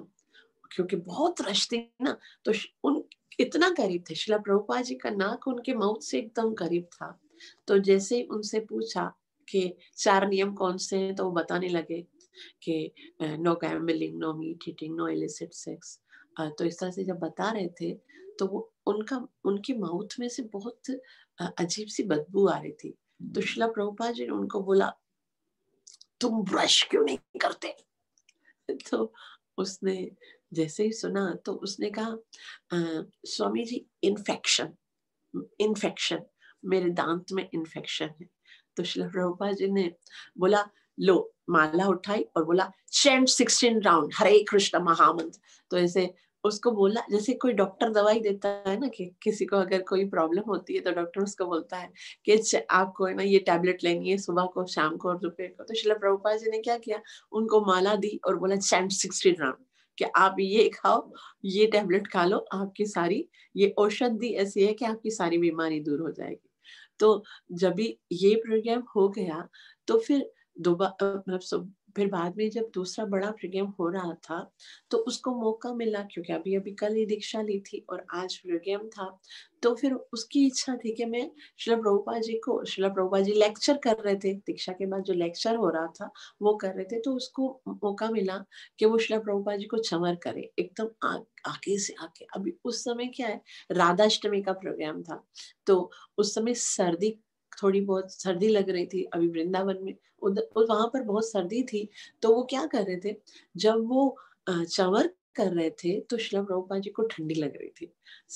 क्योंकि बहुत रश थी ना तो उन इतना करीब थे शिला प्रभुपा जी का नाक उनके माउथ से एकदम करीब था तो जैसे उनसे पूछा कि चार नियम कौन से हैं तो वो बताने लगे कि no gambling no meat eating no illicit sex तो इस तरह से जब बता रहे थे तो वो उनका उनके माउथ में से बहुत अजीब सी बदबू आ रही थी हम्म। तो शिला प्रभुपा जी ने उनको बोला तुम ब्रश क्यों नहीं करते [LAUGHS] तो उसने जैसे ही सुना तो उसने कहा स्वामी जी इन्फेक्शन इन्फेक्शन मेरे दांत में इन्फेक्शन है तो शिला प्रभुपा जी ने बोला लो माला उठाई और बोला chant sixteen round Hare Krishna महामंत्र तो ऐसे उसको बोला जैसे कोई डॉक्टर दवाई देता है ना कि किसी को अगर कोई प्रॉब्लम होती है तो डॉक्टर उसको बोलता है कि अच्छा, आपको है ना ये टैबलेट लेनी है सुबह को शाम को और दोपहर को तो शिला प्रभुपाल जी ने क्या किया उनको माला दी और बोला चैंट सिक्सटी ग्राम कि आप ये खाओ ये टैबलेट खा लो आपकी सारी ये औषधि ऐसी है कि आपकी सारी बीमारी दूर हो जाएगी तो जब भी ये प्रोग्राम हो गया तो फिर दोबारा मतलब फिर बाद में जब दूसरा बड़ा प्रोग्राम हो रहा था तो उसको मौका मिला क्योंकि अभी अभी कल ही दीक्षा ली थी और आज प्रोग्राम था तो फिर उसकी इच्छा थी कि मैं शिला प्रभुपा जी को शिला प्रभुपा जी लेक्चर कर रहे थे दीक्षा के बाद जो लेक्चर हो रहा था वो कर रहे थे तो उसको मौका मिला कि वो शिला प्रभुपा जी को चमर करे एकदम आ, आगे से आके अभी उस समय क्या है राधाष्टमी का प्रोग्राम था तो उस समय सर्दी थोड़ी बहुत सर्दी लग रही थी अभी वृंदावन में उधर वहां पर बहुत सर्दी थी तो वो क्या कर रहे थे जब वो चवर कर रहे थे तो श्रील रूपा जी को ठंडी लग रही थी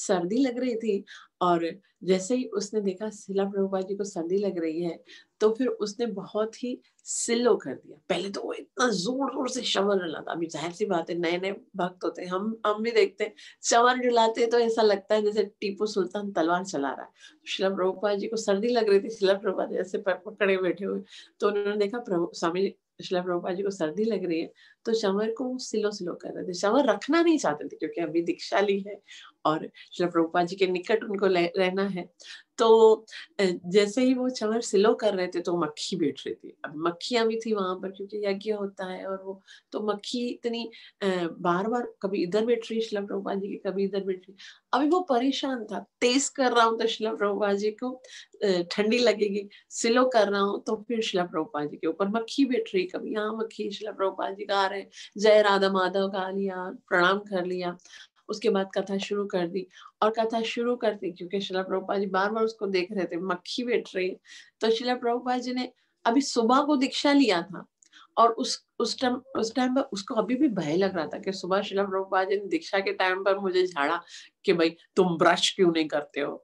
सर्दी लग रही थी और जैसे ही उसने देखा शिला रूपा जी को सर्दी लग रही है तो फिर उसने बहुत ही सिलो कर दिया पहले तो वो इतना जोर जोर से शवर डलाता अभी जाहिर सी बात है नए नए भक्त होते हैं हम हम भी देखते हैं शवर डलाते तो ऐसा लगता है जैसे टीपू सुल्तान तलवार चला रहा है तो शिला रूपा जी को सर्दी लग रही थी शिला जी जैसे पकड़े बैठे हुए तो उन्होंने देखा प्रभु स्वामी पिछला प्रभुपा जी को सर्दी लग रही है तो शवर को सिलो सिलो कर रहे थे शवर रखना नहीं चाहते थे क्योंकि अभी दीक्षा ली है और शिला प्रभुपा जी के निकट उनको रहना है तो जैसे ही वो चमर सिलो कर रहे थे तो मक्खी बैठ रही थी अब मक्खियां भी थी वहां पर क्योंकि यज्ञ होता है और वो तो मक्खी इतनी बार बार कभी इधर बैठ रही शिला प्रभुपा जी की कभी इधर बैठ रही अभी वो परेशान था तेज कर रहा हूँ तो शिला प्रभुपा जी को ठंडी लगेगी सिलो कर रहा हूँ तो फिर शिला प्रभुपा जी के ऊपर मक्खी बैठ रही कभी यहाँ मक्खी शिला प्रभुपा जी गा रहे जय राधा माधव गा लिया प्रणाम कर लिया उसके बाद कथा शुरू कर दी और कथा शुरू करती क्योंकि शिला प्रभुपा जी बार बार उसको देख रहे थे मक्खी बैठ रही है तो शिला प्रभुपा जी ने अभी सुबह को दीक्षा लिया था और उस उस टाइम उस टाइम पर उसको अभी भी भय लग रहा था कि सुबह शिला प्रभुपा जी ने दीक्षा के टाइम पर मुझे झाड़ा कि भाई तुम ब्रश क्यों नहीं करते हो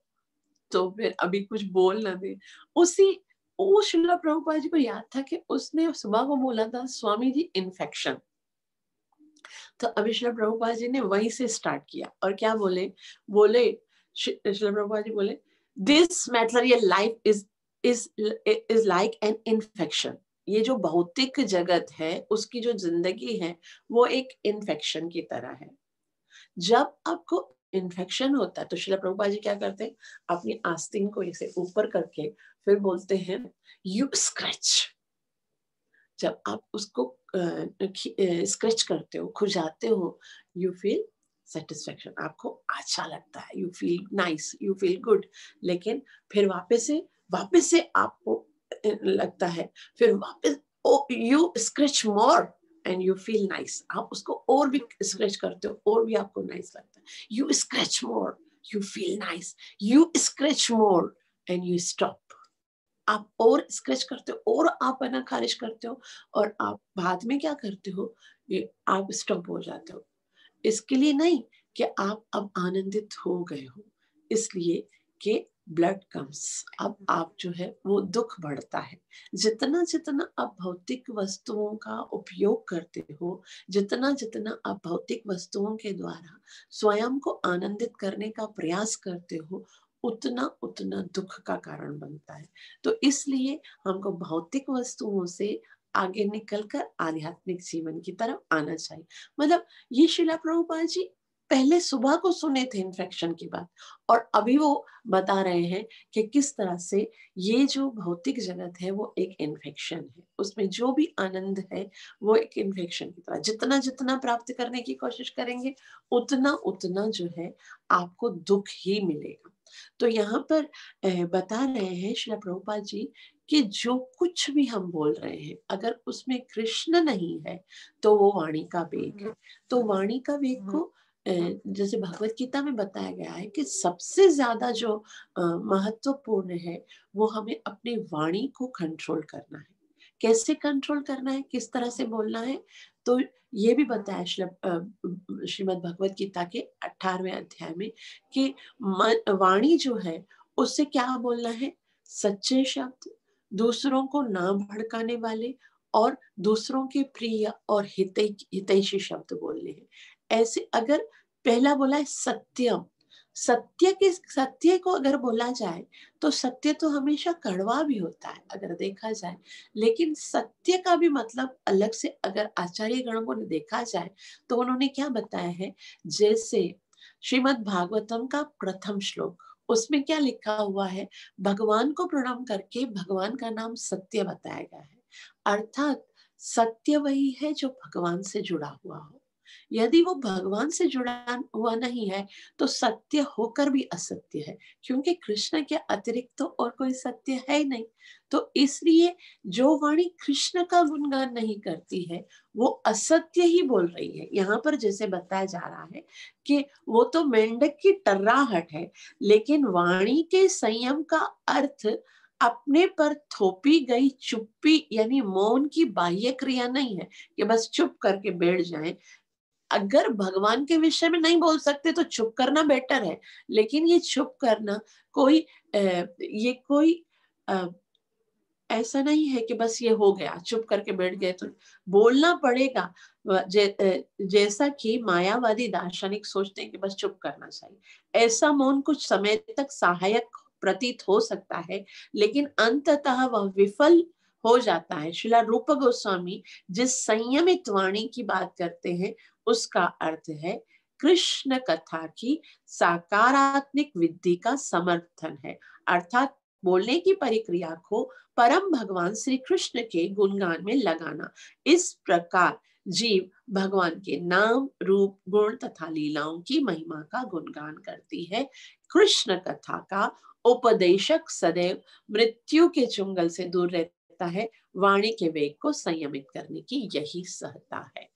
तो फिर अभी कुछ बोल ना दे उसी वो शिला प्रभुपा जी को याद था कि उसने सुबह को बोला था स्वामी जी इन्फेक्शन तो अभिषेक प्रभुपा जी ने वहीं से स्टार्ट किया और क्या बोले बोले शिला प्रभुपा जी बोले दिस मैटर ये life is is is like an infection ये जो भौतिक जगत है उसकी जो जिंदगी है वो एक इन्फेक्शन की तरह है जब आपको इन्फेक्शन होता है तो शिला प्रभुपा जी क्या करते हैं अपनी आस्तीन को इसे ऊपर करके फिर बोलते हैं यू स्क्रैच जब आप उसको स्क्रेच करते हो खुजाते हो यू फील सेटिस्फेक्शन आपको अच्छा लगता है you feel nice you feel good लेकिन फिर वापस से वापस से आपको लगता है फिर वापस you scratch more and you feel nice आप उसको और भी स्क्रेच करते हो और भी आपको नाइस लगता है you scratch more you feel nice you scratch more and you stop आप और स्क्रेच करते हो और आप है ना खारिज करते हो और आप बाद में क्या करते हो ये आप स्टॉप हो जाते हो इसके लिए नहीं कि आप अब आनंदित हो गए हो इसलिए कि ब्लड कम्स अब आप जो है वो दुख बढ़ता है जितना जितना आप भौतिक वस्तुओं का उपयोग करते हो जितना जितना आप भौतिक वस्तुओं के द्वारा स्वयं को आनंदित करने का प्रयास करते हो उतना उतना दुख का कारण बनता है तो इसलिए हमको भौतिक वस्तुओं से आगे निकलकर आध्यात्मिक जीवन की तरफ आना चाहिए मतलब ये शिला प्रभुपाल जी पहले सुबह को सुने थे इन्फेक्शन की बात और अभी वो बता रहे हैं कि किस तरह से ये जो भौतिक जगत है वो एक इन्फेक्शन है उसमें जो भी आनंद है वो एक इन्फेक्शन की तरह जितना जितना प्राप्त करने की कोशिश करेंगे उतना उतना जो है आपको दुख ही मिलेगा तो यहाँ पर बता रहे हैं श्री प्रभुपा जी कि जो कुछ भी हम बोल रहे हैं अगर उसमें कृष्ण नहीं है तो वो वाणी का वेग है तो वाणी का वेग हम्म। को जैसे भगवत गीता में बताया गया है कि सबसे ज्यादा जो महत्वपूर्ण है वो हमें अपनी वाणी को कंट्रोल करना है कैसे कंट्रोल करना है किस तरह से बोलना है तो ये भी बताया श्रीमद भगवत गीता के अठारवे अध्याय में कि वाणी जो है उससे क्या बोलना है सच्चे शब्द दूसरों को ना भड़काने वाले और दूसरों के प्रिय और हित हितैषी शब्द बोलने हैं ऐसे अगर पहला बोला है सत्यम सत्य के सत्य को अगर बोला जाए तो सत्य तो हमेशा कड़वा भी होता है अगर देखा जाए लेकिन सत्य का भी मतलब अलग से अगर आचार्य गणों को देखा जाए तो उन्होंने क्या बताया है जैसे श्रीमद् भागवतम का प्रथम श्लोक उसमें क्या लिखा हुआ है भगवान को प्रणाम करके भगवान का नाम सत्य बताया गया है अर्थात सत्य वही है जो भगवान से जुड़ा हुआ हो यदि वो भगवान से जुड़ा हुआ नहीं है तो सत्य होकर भी असत्य है क्योंकि कृष्ण के अतिरिक्त तो और कोई सत्य है ही नहीं तो इसलिए जो वाणी कृष्ण का गुणगान नहीं करती है वो असत्य ही बोल रही है यहाँ पर जैसे बताया जा रहा है कि वो तो मेंढक की टर्राहट है लेकिन वाणी के संयम का अर्थ अपने पर थोपी गई चुप्पी यानी मौन की बाह्य क्रिया नहीं है कि बस चुप करके बैठ जाए अगर भगवान के विषय में नहीं बोल सकते तो चुप करना बेटर है लेकिन ये चुप करना कोई ये कोई ऐसा नहीं है कि बस ये हो गया चुप करके बैठ गए तो बोलना पड़ेगा जे, जैसा कि मायावादी दार्शनिक सोचते हैं कि बस चुप करना चाहिए ऐसा मौन कुछ समय तक सहायक प्रतीत हो सकता है लेकिन अंततः वह विफल हो जाता है शिला रूप गोस्वामी जिस संयमित वाणी की बात करते हैं उसका अर्थ है कृष्ण कथा की साकारात्मक विधि का समर्थन है अर्थात बोलने की परिक्रिया को परम भगवान श्री कृष्ण के गुणगान में लगाना इस प्रकार जीव भगवान के नाम रूप गुण तथा लीलाओं की महिमा का गुणगान करती है कृष्ण कथा का उपदेशक सदैव मृत्यु के चुंगल से दूर रहता है वाणी के वेग को संयमित करने की यही सहता है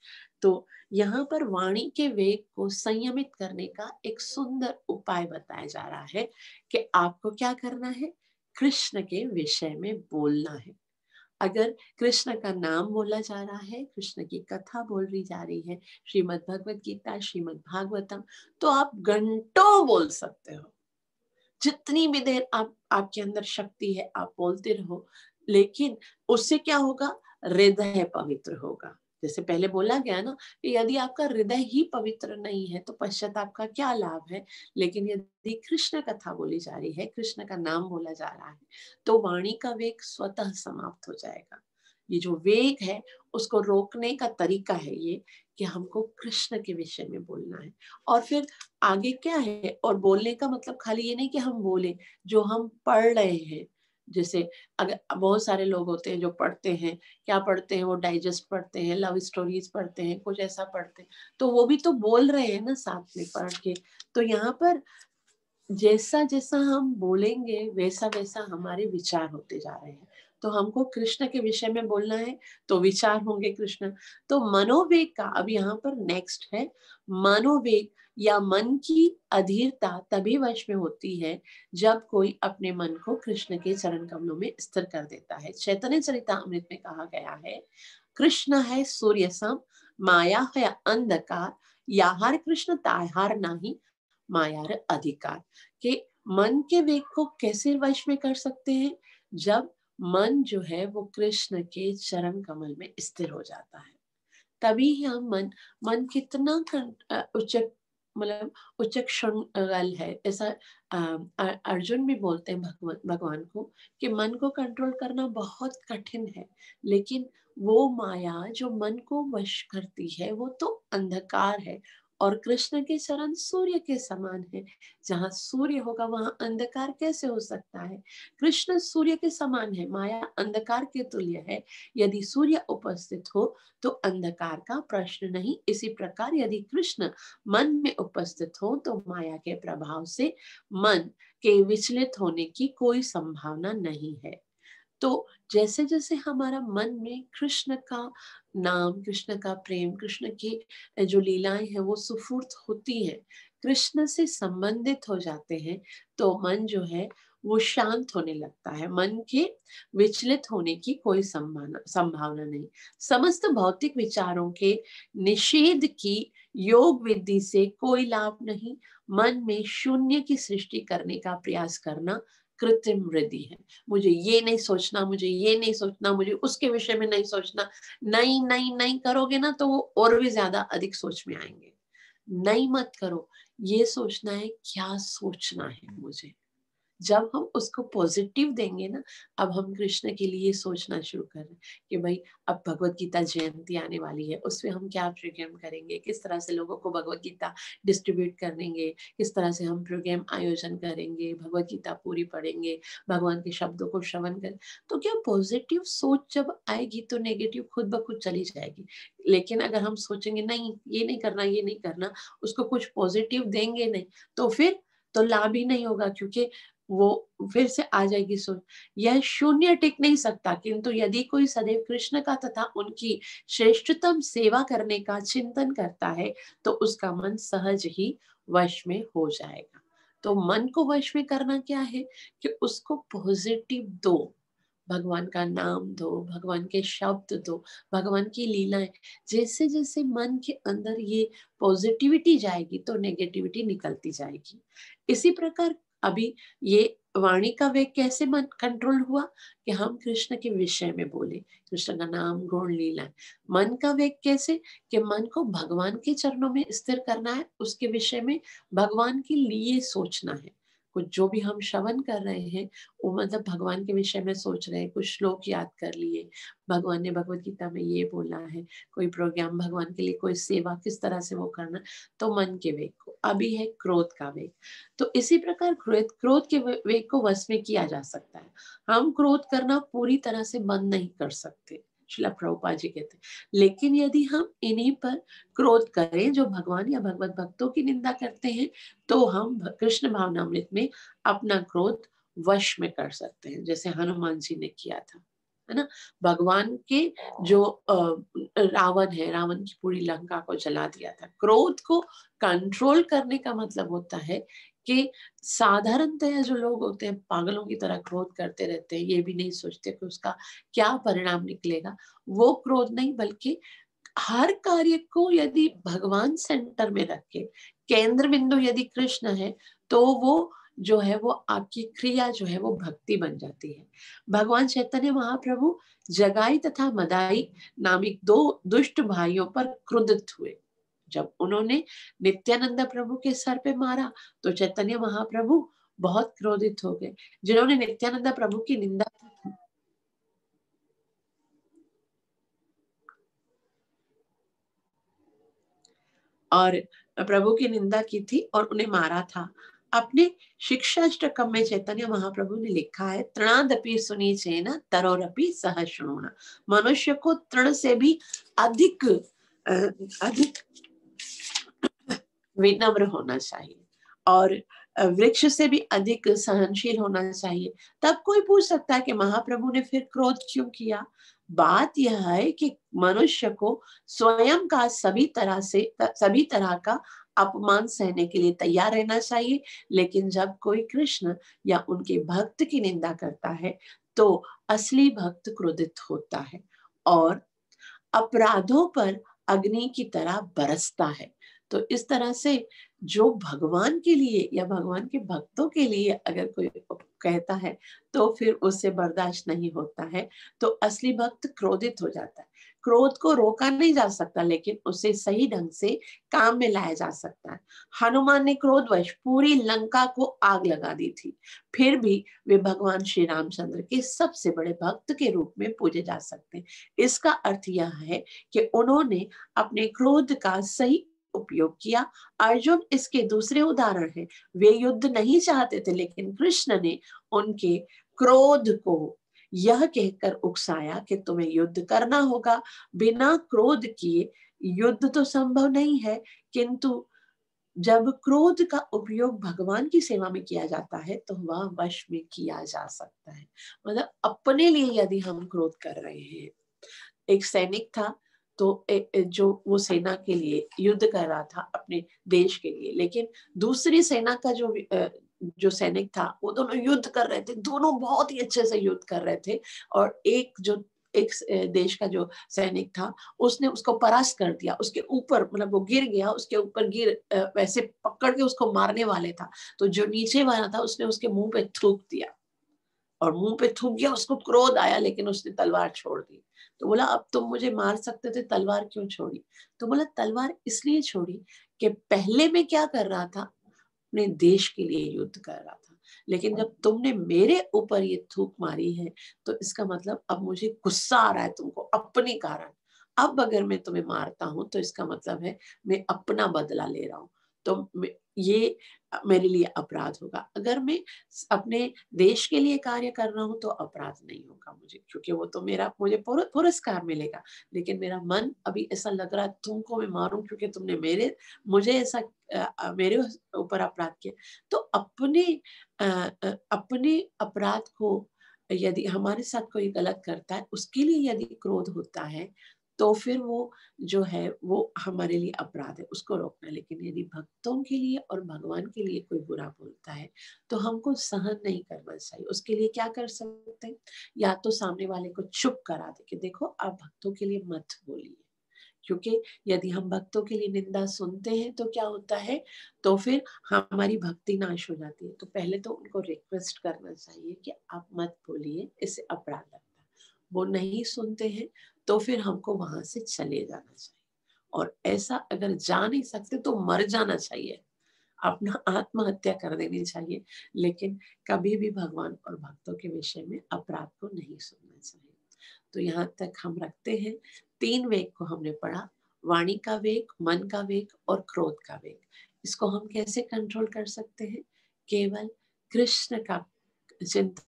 तो यहाँ पर वाणी के वेग को संयमित करने का एक सुंदर उपाय बताया जा रहा है कि आपको क्या करना है कृष्ण के विषय में बोलना है अगर कृष्ण का नाम बोला जा रहा है कृष्ण की कथा बोल रही जा रही है श्रीमद् भगवत गीता श्रीमद् भागवतम तो आप घंटों बोल सकते हो जितनी भी देर आप आपके अंदर शक्ति है आप बोलते रहो लेकिन उससे क्या होगा हृदय पवित्र होगा जैसे पहले बोला गया ना कि यदि आपका हृदय ही पवित्र नहीं है तो पश्चात आपका क्या लाभ है लेकिन यदि कृष्ण कथा बोली जा रही है कृष्ण का नाम बोला जा रहा है तो वाणी का वेग स्वतः समाप्त हो जाएगा ये जो वेग है उसको रोकने का तरीका है ये कि हमको कृष्ण के विषय में बोलना है और फिर आगे क्या है और बोलने का मतलब खाली ये नहीं कि हम बोले जो हम पढ़ रहे हैं जैसे अगर बहुत सारे लोग होते हैं जो पढ़ते हैं क्या पढ़ते हैं वो डाइजेस्ट पढ़ते हैं लव स्टोरीज पढ़ते हैं कुछ ऐसा पढ़ते हैं तो वो भी तो बोल रहे हैं ना साथ में पढ़ के तो यहाँ पर जैसा जैसा हम बोलेंगे वैसा वैसा हमारे विचार होते जा रहे हैं तो हमको कृष्ण के विषय में बोलना है तो विचार होंगे कृष्ण तो मनोवेग का अब यहाँ पर नेक्स्ट है मनोवेग या मन की अधीरता तभी वश में होती है जब कोई अपने मन को कृष्ण के चरण कमलों में स्थिर कर देता है चैतन्य चरिता अमृत में कहा गया है कृष्ण है सूर्य सम माया है अंधकार या हर कृष्ण ताहार नाही मायार अधिकार के मन के वेग को कैसे वश में कर सकते हैं जब मन जो है वो कृष्ण के चरण कमल में स्थिर हो जाता है तभी ही हम मन मन कितना उचक मतलब उचक श्रृंगल है ऐसा अर्जुन भी बोलते हैं भगवान भगवान को कि मन को कंट्रोल करना बहुत कठिन है लेकिन वो माया जो मन को वश करती है वो तो अंधकार है और कृष्ण के चरण सूर्य के समान है जहाँ सूर्य होगा वहां अंधकार कैसे हो सकता है कृष्ण सूर्य के समान है माया अंधकार के तुल्य है यदि सूर्य उपस्थित हो तो अंधकार का प्रश्न नहीं इसी प्रकार यदि कृष्ण मन में उपस्थित हो तो माया के प्रभाव से मन के विचलित होने की कोई संभावना नहीं है तो जैसे जैसे हमारा मन में कृष्ण का नाम कृष्ण का प्रेम कृष्ण की जो लीलाएं हैं वो सुफूर्त होती हैं कृष्ण से संबंधित हो जाते हैं तो मन जो है वो शांत होने लगता है मन के विचलित होने की कोई संभावना नहीं समस्त भौतिक विचारों के निषेध की योग विधि से कोई लाभ नहीं मन में शून्य की सृष्टि करने का प्रयास करना कृत्रिम वृद्धि है मुझे ये नहीं सोचना मुझे ये नहीं सोचना मुझे उसके विषय में नहीं सोचना नहीं नहीं नहीं करोगे ना तो वो और भी ज्यादा अधिक सोच में आएंगे नहीं मत करो ये सोचना है क्या सोचना है मुझे जब हम उसको पॉजिटिव देंगे ना अब हम कृष्ण के लिए सोचना शुरू कर रहे हैं कि भाई अब भगवत गीता जयंती आने वाली है उसमें हम क्या प्रोग्राम करेंगे किस तरह से लोगों को भगवत गीता डिस्ट्रीब्यूट करेंगे किस तरह से हम प्रोग्राम आयोजन करेंगे भगवत गीता पूरी पढ़ेंगे भगवान के शब्दों को श्रवण करें तो क्या पॉजिटिव सोच जब आएगी तो नेगेटिव खुद ब खुद चली जाएगी लेकिन अगर हम सोचेंगे नहीं ये नहीं करना ये नहीं करना उसको कुछ पॉजिटिव देंगे नहीं तो फिर तो लाभ ही नहीं होगा क्योंकि वो फिर से आ जाएगी सोच यह शून्य टिक नहीं सकता किंतु यदि कोई सदैव कृष्ण का तथा उनकी श्रेष्ठतम सेवा करने का चिंतन करता है तो उसका मन सहज ही वश में हो जाएगा तो मन को वश में करना क्या है कि उसको पॉजिटिव दो भगवान का नाम दो भगवान के शब्द दो भगवान की लीलाएं जैसे जैसे मन के अंदर ये पॉजिटिविटी जाएगी तो नेगेटिविटी निकलती जाएगी इसी प्रकार अभी ये वाणी का वेग कैसे मन कंट्रोल हुआ कि हम कृष्ण के विषय में बोले कृष्ण का नाम गुण लीला मन का वेग कैसे कि मन को भगवान के चरणों में स्थिर करना है उसके विषय में भगवान के लिए सोचना है कुछ जो भी हम श्रवण कर रहे हैं वो मतलब भगवान के विषय में सोच रहे हैं कुछ श्लोक याद कर लिए भगवान ने भगवत गीता में ये बोला है कोई प्रोग्राम भगवान के लिए कोई सेवा किस तरह से वो करना तो मन के वेग को अभी है क्रोध का वेग तो इसी प्रकार क्रोध क्रोध के वेग को वश में किया जा सकता है हम क्रोध करना पूरी तरह से बंद नहीं कर सकते शिला प्रभुपा जी कहते लेकिन यदि हम इन्हीं पर क्रोध करें जो भगवान या भगवत भक्तों की निंदा करते हैं तो हम कृष्ण भावनामृत में अपना क्रोध वश में कर सकते हैं जैसे हनुमान जी ने किया था है ना भगवान के जो रावण है रावण की पूरी लंका को जला दिया था क्रोध को कंट्रोल करने का मतलब होता है कि साधारणतया जो लोग होते हैं पागलों की तरह क्रोध करते रहते हैं ये भी नहीं सोचते कि उसका क्या परिणाम निकलेगा वो क्रोध नहीं बल्कि हर कार्य को यदि भगवान सेंटर में रखे केंद्र बिंदु यदि कृष्ण है तो वो जो है वो आपकी क्रिया जो है वो भक्ति बन जाती है भगवान चैतन्य महाप्रभु जगाई तथा मदाई नामिक दो दुष्ट भाइयों पर क्रुदित हुए जब उन्होंने नित्यानंद प्रभु के सर पे मारा तो चैतन्य महाप्रभु बहुत क्रोधित हो गए जिन्होंने नित्यानंद प्रभु की निंदा की थी और प्रभु की निंदा की थी और उन्हें मारा था अपने शिक्षा अष्टकम में चैतन्य महाप्रभु ने लिखा है तृणादपि सुनी चेना तरोरपि सहस्रुणा मनुष्य को तृण से भी अधिक अधिक विनम्र होना चाहिए और वृक्ष से भी अधिक सहनशील होना चाहिए तब कोई पूछ सकता है कि महाप्रभु ने फिर क्रोध क्यों किया बात यह है कि मनुष्य को स्वयं का सभी तरह से सभी तरह का अपमान सहने के लिए तैयार रहना चाहिए लेकिन जब कोई कृष्ण या उनके भक्त की निंदा करता है तो असली भक्त क्रोधित होता है और अपराधों पर अग्नि की तरह बरसता है तो इस तरह से जो भगवान के लिए या भगवान के भक्तों के लिए अगर कोई कहता है तो फिर उससे बर्दाश्त नहीं होता है तो असली भक्त क्रोधित हो जाता है क्रोध को रोका नहीं जा सकता लेकिन उसे सही ढंग से काम में लाया जा सकता है हनुमान ने क्रोधवश पूरी लंका को आग लगा दी थी फिर भी वे भगवान श्री रामचंद्र के सबसे बड़े भक्त के रूप में पूजे जा सकते हैं इसका अर्थ यह है कि उन्होंने अपने क्रोध का सही उपयोग किया अर्जुन इसके दूसरे उदाहरण है वे युद्ध नहीं चाहते थे लेकिन कृष्ण ने उनके क्रोध को यह कहकर उकसाया कि तुम्हें युद्ध करना होगा बिना क्रोध किए युद्ध तो संभव नहीं है किंतु जब क्रोध का उपयोग भगवान की सेवा में किया जाता है तो वह वश में किया जा सकता है मतलब अपने लिए यदि हम क्रोध कर रहे हैं एक सैनिक था तो जो वो सेना के लिए युद्ध कर रहा था अपने देश के लिए लेकिन दूसरी सेना का जो जो सैनिक था वो दोनों युद्ध कर रहे थे दोनों बहुत ही अच्छे से युद्ध कर रहे थे और एक जो एक देश का जो सैनिक था उसने उसको परास्त कर दिया उसके ऊपर मतलब वो गिर गया उसके ऊपर गिर वैसे पकड़ के उसको मारने वाले था तो जो नीचे वाला था उसने उसके मुंह पे थूक दिया और मुंह पे थूक गया उसको क्रोध आया लेकिन उसने तलवार छोड़ दी तो बोला अब तुम मुझे मार सकते थे तलवार क्यों छोड़ी तो बोला तलवार इसलिए छोड़ी कि पहले मैं क्या कर रहा था अपने देश के लिए युद्ध कर रहा था लेकिन जब तुमने मेरे ऊपर ये थूक मारी है तो इसका मतलब अब मुझे गुस्सा आ रहा है तुमको अपने कारण अब अगर मैं तुम्हें मारता हूं तो इसका मतलब है मैं अपना बदला ले रहा हूं तो ये मेरे लिए अपराध होगा अगर मैं अपने देश के लिए कार्य कर रहा हूँ तो अपराध नहीं होगा मुझे क्योंकि वो तो मेरा मुझे पुरस्कार मिलेगा लेकिन मेरा मन अभी ऐसा लग रहा है तुमको मैं मारूं क्योंकि तुमने मेरे मुझे ऐसा मेरे ऊपर अपराध किया तो अपने अपने अपराध को यदि हमारे साथ कोई गलत करता है उसके लिए यदि क्रोध होता है तो फिर वो जो है वो हमारे लिए अपराध है उसको रोकना लेकिन यदि भक्तों के लिए और भगवान के लिए कोई बुरा बोलता है तो हमको सहन नहीं करना चाहिए उसके लिए क्या कर सकते हैं या तो सामने वाले को चुप करा दे कि देखो आप भक्तों के लिए मत बोलिए क्योंकि यदि हम भक्तों के लिए निंदा सुनते हैं तो क्या होता है तो फिर हमारी भक्ति नाश हो जाती है तो पहले तो उनको रिक्वेस्ट करना चाहिए कि आप मत बोलिए इससे अपराध लगता वो नहीं सुनते हैं तो फिर हमको वहां से चले जाना चाहिए और ऐसा अगर जा नहीं सकते तो मर जाना चाहिए अपना आत्महत्या कर देनी चाहिए लेकिन कभी भी भगवान और भक्तों के विषय में अपराध को नहीं सुनना चाहिए तो यहाँ तक हम रखते हैं तीन वेग को हमने पढ़ा वाणी का वेग मन का वेग और क्रोध का वेग इसको हम कैसे कंट्रोल कर सकते हैं केवल कृष्ण का चिंतन